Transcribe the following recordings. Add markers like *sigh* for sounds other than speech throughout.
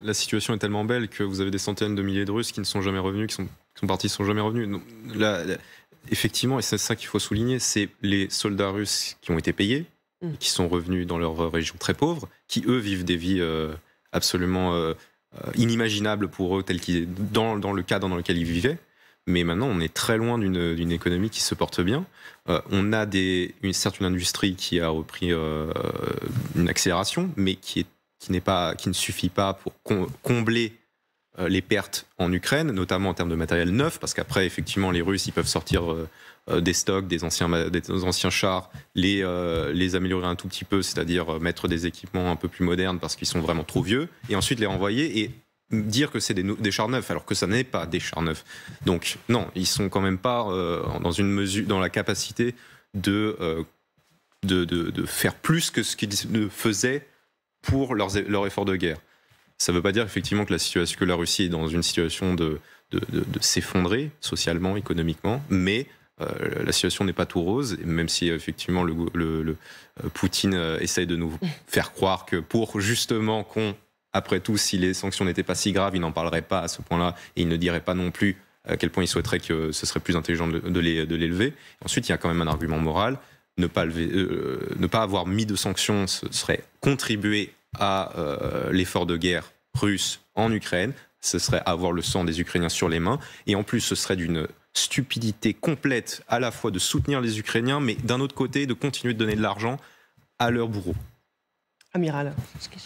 la situation est tellement belle que vous avez des centaines de milliers de Russes qui ne sont jamais revenus, qui sont, qui partis, ne sont jamais revenus. effectivement, et c'est ça qu'il faut souligner, c'est les soldats russes qui ont été payés, mm. qui sont revenus dans leur région très pauvre, qui eux vivent des vies euh, absolument euh, inimaginables pour eux, tels dans, dans le cadre dans lequel ils vivaient. Mais maintenant, on est très loin d'une, économie qui se porte bien. Euh, on a une, certes une industrie qui a repris une accélération, mais qui est qui, n'est pas, qui ne suffit pas pour combler euh, les pertes en Ukraine, notamment en termes de matériel neuf, parce qu'après, effectivement, les Russes, ils peuvent sortir euh, euh, des stocks, des anciens, des anciens chars, les, les améliorer un tout petit peu, c'est-à-dire mettre des équipements un peu plus modernes parce qu'ils sont vraiment trop vieux, et ensuite les renvoyer et dire que c'est des, chars neufs, alors que ça n'est pas des chars neufs. Donc, non, ils sont quand même pas dans une mesure, dans la capacité de, de, de, de, faire plus que ce qu'ils faisaient pour leurs, leur effort de guerre. Ça ne veut pas dire effectivement que la, situation, que la Russie est dans une situation de, de, s'effondrer socialement, économiquement, mais euh, la situation n'est pas tout rose, même si effectivement le, euh, Poutine euh, essaye de nous faire croire que pour justement qu'on, après tout, si les sanctions n'étaient pas si graves, il n'en parlerait pas à ce point-là et il ne dirait pas non plus à quel point il souhaiterait que ce serait plus intelligent de, de lever. Ensuite, il y a quand même un argument moral. Ne pas, ne pas avoir mis de sanctions ce serait contribuer à euh, l'effort de guerre russe en Ukraine, ce serait avoir le sang des Ukrainiens sur les mains, et en plus ce serait d'une stupidité complète à la fois de soutenir les Ukrainiens, mais d'un autre côté de continuer de donner de l'argent à leurs bourreaux. Amiral.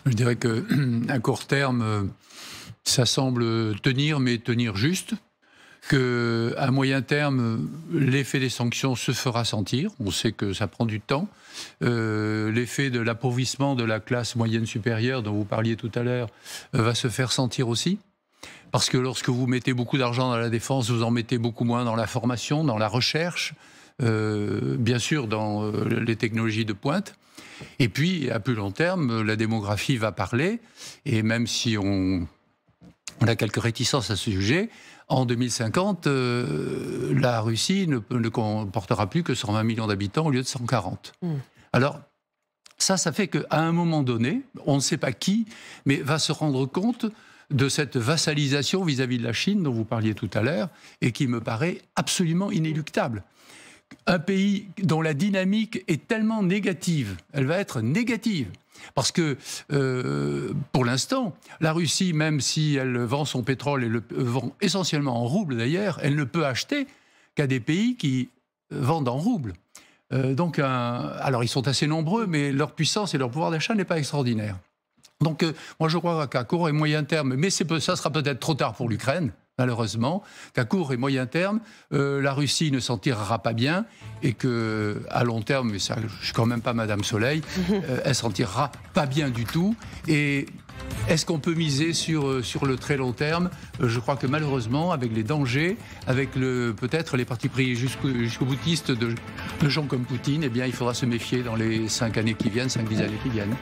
Je dirais que *clears throat* à court terme, euh, ça semble tenir, mais tenir juste. – Qu'à moyen terme, l'effet des sanctions se fera sentir. On sait que ça prend du temps. Euh, l'effet de l'appauvrissement de la classe moyenne supérieure dont vous parliez tout à l'heure euh, va se faire sentir aussi. Parce que lorsque vous mettez beaucoup d'argent dans la défense, vous en mettez beaucoup moins dans la formation, dans la recherche, euh, bien sûr dans les technologies de pointe. Et puis, à plus long terme, la démographie va parler. Et même si on on a quelques réticences à ce sujet en 2050, euh, la Russie ne, comportera plus que 120 millions d'habitants au lieu de 140. Hmm. Alors, ça, ça fait qu'à un moment donné, on ne sait pas qui, mais va se rendre compte de cette vassalisation vis à -vis de la Chine dont vous parliez tout à l'heure et qui me paraît absolument inéluctable. Un pays dont la dynamique est tellement négative, elle va être négative, parce que, euh, pour l'instant, la Russie, même si elle vend son pétrole, et le euh, vend essentiellement en rouble d'ailleurs, elle ne peut acheter qu'à des pays qui euh, vendent en rouble. donc, alors ils sont assez nombreux, mais leur puissance et leur pouvoir d'achat n'est pas extraordinaire. Donc, moi, je crois qu'à court et moyen terme, mais ça sera peut-être trop tard pour l'Ukraine, malheureusement, qu'à court et moyen terme, euh, la Russie ne s'en tirera pas bien et que à long terme, mais ça, je suis quand même pas Madame Soleil, *laughs* euh, elle s'en tirera pas bien du tout. Et est-ce qu'on peut miser sur, euh, le très long terme Je crois que malheureusement, avec les dangers, avec peut-être les partis pris jusqu'au boutiste de, gens comme Poutine, eh bien, il faudra se méfier dans les cinq années qui viennent, cinq dix années qui viennent.